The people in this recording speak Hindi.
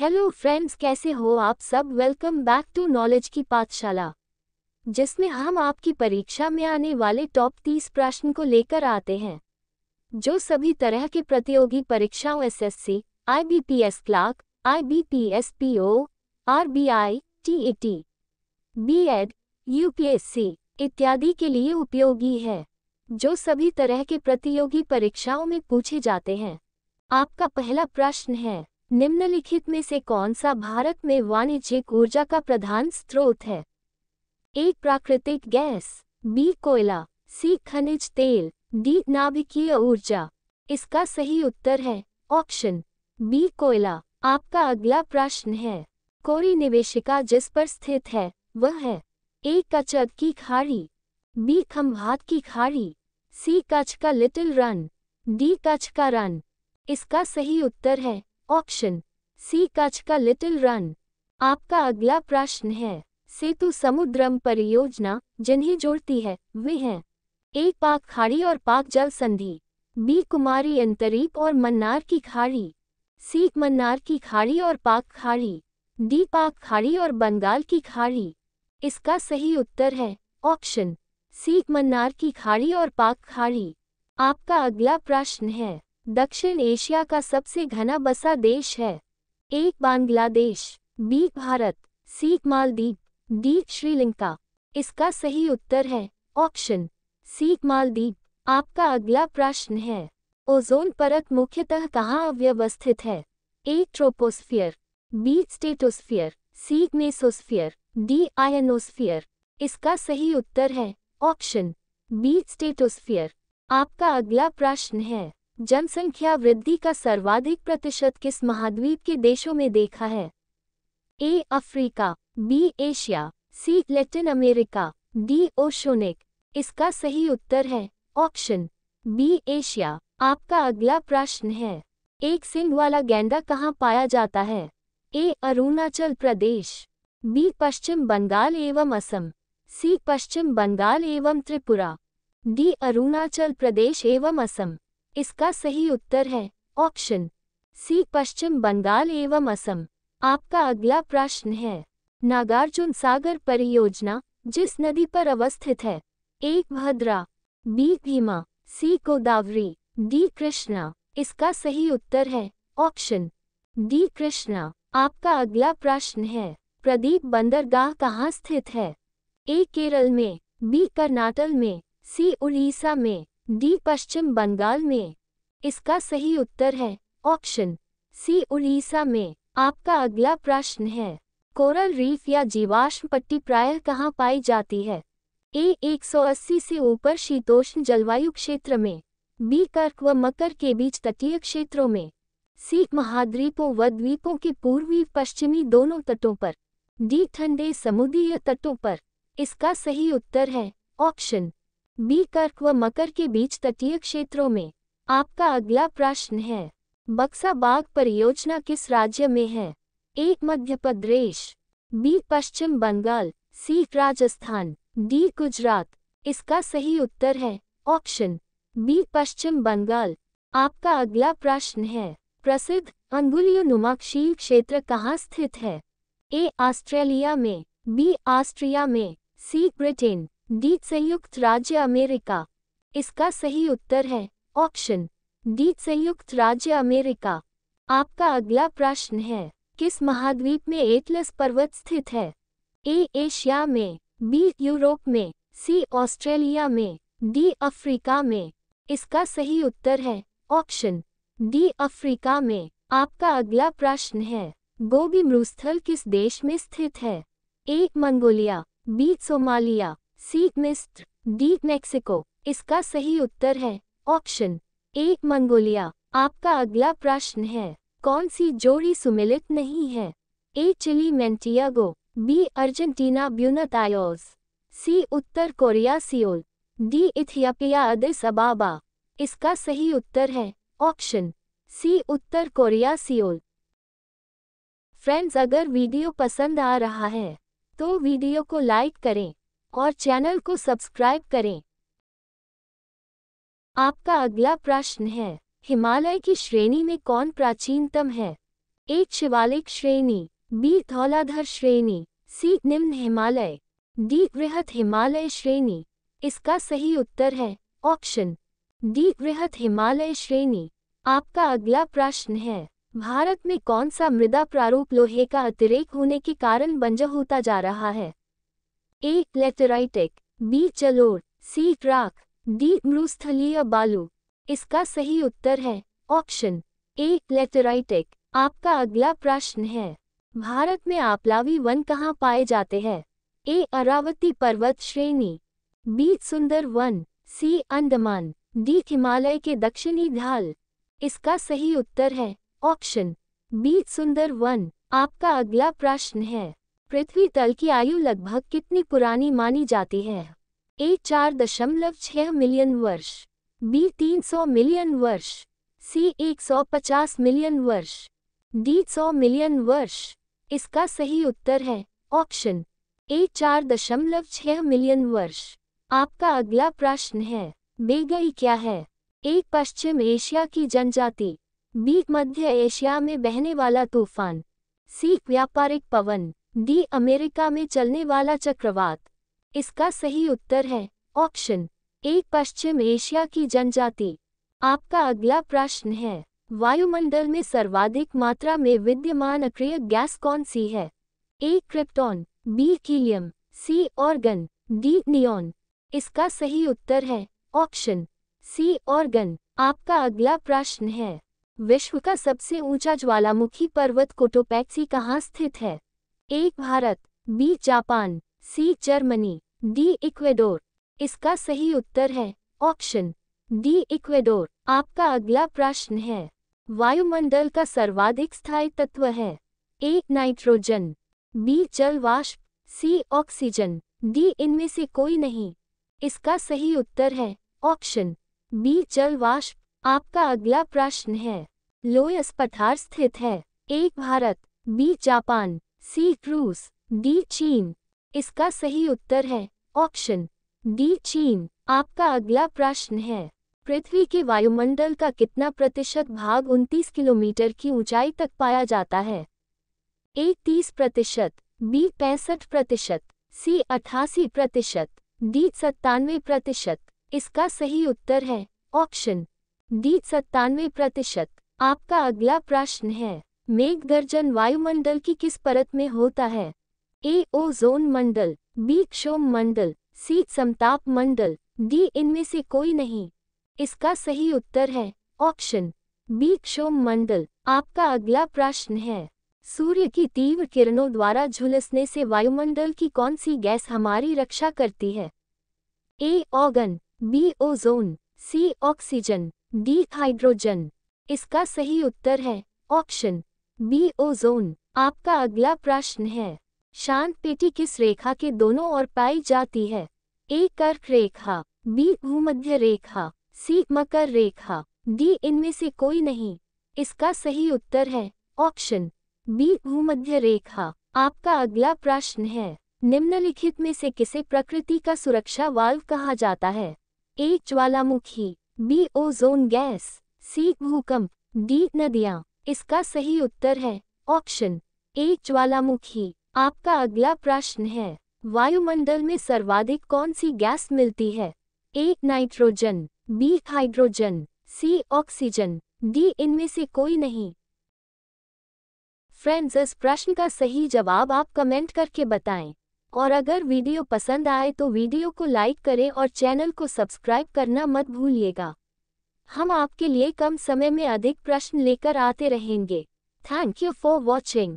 हेलो फ्रेंड्स कैसे हो आप सब वेलकम बैक टू नॉलेज की पाठशाला जिसमें हम आपकी परीक्षा में आने वाले टॉप तीस प्रश्न को लेकर आते हैं जो सभी तरह के प्रतियोगी परीक्षाओं SSC, IBPS clerk IBPS PO RBI TET, BEd, UPSC इत्यादि के लिए उपयोगी है जो सभी तरह के प्रतियोगी परीक्षाओं में पूछे जाते हैं आपका पहला प्रश्न है निम्नलिखित में से कौन सा भारत में वाणिज्यिक ऊर्जा का प्रधान स्रोत है ए प्राकृतिक गैस बी कोयला सी खनिज तेल डी नाभिकीय ऊर्जा इसका सही उत्तर है ऑप्शन बी कोयला आपका अगला प्रश्न है कोरी निवेशिका जिस पर स्थित है वह है ए कचद की खाड़ी बी खम्भात की खाड़ी सी कच्छ का लिटिल रन डी कच्छ का रन इसका सही उत्तर है ऑप्शन सी कच्छ का लिटिल रन आपका अगला प्रश्न है सेतु समुद्रम परियोजना जिन्हें जोड़ती है वे हैं ए पाक खाड़ी और पाक जल संधि बी कुमारी अंतरीप और मन्नार की खाड़ी सी मन्नार की खाड़ी और पाक खाड़ी डी पाक खाड़ी और बंगाल की खाड़ी इसका सही उत्तर है ऑप्शन सीख मन्नार की खाड़ी और पाक खाड़ी आपका अगला प्रश्न है दक्षिण एशिया का सबसे घना बसा देश है एक Bangladesh B Bharat C Maldives D Sri Lanka इसका सही उत्तर है ऑप्शन सी मालदीप आपका अगला प्रश्न है ओजोन परत मुख्यतः कहाँ अव्यवस्थित है A troposphere B stratosphere C mesosphere D ionosphere इसका सही उत्तर है ऑप्शन बी स्टेटोस्फियर आपका अगला प्रश्न है जनसंख्या वृद्धि का सर्वाधिक प्रतिशत किस महाद्वीप के देशों में देखा है A Africa B Asia C Latin America D oceanic इसका सही उत्तर है ऑप्शन बी एशिया आपका अगला प्रश्न है एक सिंह वाला गेंडा कहाँ पाया जाता है ए अरुणाचल प्रदेश बी पश्चिम बंगाल एवं असम सी पश्चिम बंगाल एवं त्रिपुरा डी अरुणाचल प्रदेश एवं असम इसका सही उत्तर है ऑप्शन सी पश्चिम बंगाल एवं असम आपका अगला प्रश्न है नागार्जुन सागर परियोजना जिस नदी पर अवस्थित है एक Bhadra B Bhima C Godavari D Krishna इसका सही उत्तर है ऑप्शन डी कृष्णा आपका अगला प्रश्न है प्रदीप बंदरगाह कहाँ स्थित है ए केरल में बी कर्नाटक में सी उड़ीसा में डी पश्चिम बंगाल में इसका सही उत्तर है ऑप्शन सी उड़ीसा में आपका अगला प्रश्न है कोरल रीफ या जीवाश्म पट्टी प्रायः कहाँ पाई जाती है ए 180 से ऊपर शीतोष्ण जलवायु क्षेत्र में बी कर्क व मकर के बीच तटीय क्षेत्रों में सी महाद्वीपों व द्वीपों के पूर्वी पश्चिमी दोनों तटों पर डी ठंडे समुद्रीय तटों पर इसका सही उत्तर है ऑप्शन बी कर्क व मकर के बीच तटीय क्षेत्रों में आपका अगला प्रश्न है बक्सा बाग परियोजना किस राज्य में है A Madhya Pradesh B Paschim Bangal C Rajasthan D Gujarat इसका सही उत्तर है ऑप्शन बी पश्चिम बंगाल आपका अगला प्रश्न है प्रसिद्ध अंगुलियो नुमाक्षी क्षेत्र कहाँ स्थित है ए ऑस्ट्रेलिया में बी ऑस्ट्रिया में सी ब्रिटेन डी संयुक्त राज्य अमेरिका इसका सही उत्तर है ऑप्शन डी संयुक्त राज्य अमेरिका आपका अगला प्रश्न है किस महाद्वीप में एटलस पर्वत स्थित है ए एशिया में बी यूरोप में सी ऑस्ट्रेलिया में डी अफ्रीका में इसका सही उत्तर है ऑप्शन डी अफ्रीका में आपका अगला प्रश्न है गोबी मरुस्थल किस देश में स्थित है ए मंगोलिया बी सोमालिया सीट मिस्र डी मेक्सिको इसका सही उत्तर है ऑप्शन एक मंगोलिया आपका अगला प्रश्न है कौन सी जोड़ी सुमिलित नहीं है A Chile Santiago B Argentina Buenos Aires C उत्तर Korea Seoul D Ethiopia Addis Ababa इसका सही उत्तर है ऑप्शन सी उत्तर कोरिया सियोल फ्रेंड्स अगर वीडियो पसंद आ रहा है तो वीडियो को लाइक करें और चैनल को सब्सक्राइब करें आपका अगला प्रश्न है हिमालय की श्रेणी में कौन प्राचीनतम है एक शिवालिक श्रेणी बी धौलाधर श्रेणी सी निम्न हिमालय डी बृहत हिमालय श्रेणी इसका सही उत्तर है ऑप्शन डी बृहत हिमालय श्रेणी आपका अगला प्रश्न है भारत में कौन सा मृदा प्रारूप लोहे का अतिरेक होने के कारण बंज होता जा रहा है ए लेटराइटिक बी चलोर सी ट्राक डी मरुस्थलीय बालू इसका सही उत्तर है ऑप्शन ए लेटराइटिक आपका अगला प्रश्न है भारत में आपलावी वन कहाँ पाए जाते हैं ए अरावती पर्वत श्रेणी B Sundarbans C Andaman D Himalaya के दक्षिणी ढाल इसका सही उत्तर है ऑप्शन बी सुंदर वन आपका अगला प्रश्न है पृथ्वी तल की आयु लगभग कितनी पुरानी मानी जाती है ए चार दशमलव छह मिलियन वर्ष बी तीन सौ मिलियन वर्ष सी एक सौ पचास मिलियन वर्ष डी सौ मिलियन वर्ष इसका सही उत्तर है ऑप्शन ए चार दशमलव छह मिलियन वर्ष आपका अगला प्रश्न है बेगई क्या है एक पश्चिम एशिया की जनजाति बी मध्य एशिया में बहने वाला तूफान सी व्यापारिक पवन डी अमेरिका में चलने वाला चक्रवात इसका सही उत्तर है ऑप्शन एक पश्चिम एशिया की जनजाति आपका अगला प्रश्न है वायुमंडल में सर्वाधिक मात्रा में विद्यमान अक्रिय गैस कौन सी है A krypton B helium C argon D neon इसका सही उत्तर है ऑप्शन सी ऑर्गन आपका अगला प्रश्न है विश्व का सबसे ऊंचा ज्वालामुखी पर्वत कोटोपैक्सी कहाँ स्थित है एक Bharat B Japan C Germany D Ecuador इसका सही उत्तर है ऑप्शन डी इक्वेडोर आपका अगला प्रश्न है वायुमंडल का सर्वाधिक स्थायी तत्व है ए नाइट्रोजन बी जल वाष्प सी ऑक्सीजन डी इनमें से कोई नहीं इसका सही उत्तर है ऑप्शन बी जल वाष्प आपका अगला प्रश्न है लोयस पठार स्थित है एक भारत बी जापान सी क्रूस डी चीन इसका सही उत्तर है ऑप्शन डी चीन आपका अगला प्रश्न है पृथ्वी के वायुमंडल का कितना प्रतिशत भाग 29 किलोमीटर की ऊंचाई तक पाया जाता है ए तीस प्रतिशत बी पैंसठ प्रतिशत सी अठासी प्रतिशत डी सत्तानवे प्रतिशत इसका सही उत्तर है ऑप्शन डी सत्तानवे प्रतिशत आपका अगला प्रश्न है मेघ गर्जन वायुमंडल की किस परत में होता है ए ओजोन मंडल बी क्षोम मंडल सी समताप मंडल डी इनमें से कोई नहीं इसका सही उत्तर है ऑप्शन बी क्षोम मंडल आपका अगला प्रश्न है सूर्य की तीव्र किरणों द्वारा झुलसने से वायुमंडल की कौन सी गैस हमारी रक्षा करती है ए ऑगन B ozone C oxygen D hydrogen इसका सही उत्तर है ऑप्शन बी ओजोन आपका अगला प्रश्न है शांत पेटी किस रेखा के दोनों ओर पाई जाती है ए कर्क रेखा बी भूमध्य रेखा सी मकर रेखा डी इनमें से कोई नहीं इसका सही उत्तर है ऑप्शन बी भूमध्य रेखा आपका अगला प्रश्न है निम्नलिखित में से किसे प्रकृति का सुरक्षा वाल्व कहा जाता है ए ज्वालामुखी बी ओजोन गैस सी भूकंप डी नदियाँ इसका सही उत्तर है ऑप्शन ए ज्वालामुखी आपका अगला प्रश्न है वायुमंडल में सर्वाधिक कौन सी गैस मिलती है A nitrogen B hydrogen C oxygen D इनमें से कोई नहीं फ्रेंड्स इस प्रश्न का सही जवाब आप कमेंट करके बताएं और अगर वीडियो पसंद आए तो वीडियो को लाइक करें और चैनल को सब्सक्राइब करना मत भूलिएगा हम आपके लिए कम समय में अधिक प्रश्न लेकर आते रहेंगे थैंक यू फॉर वॉचिंग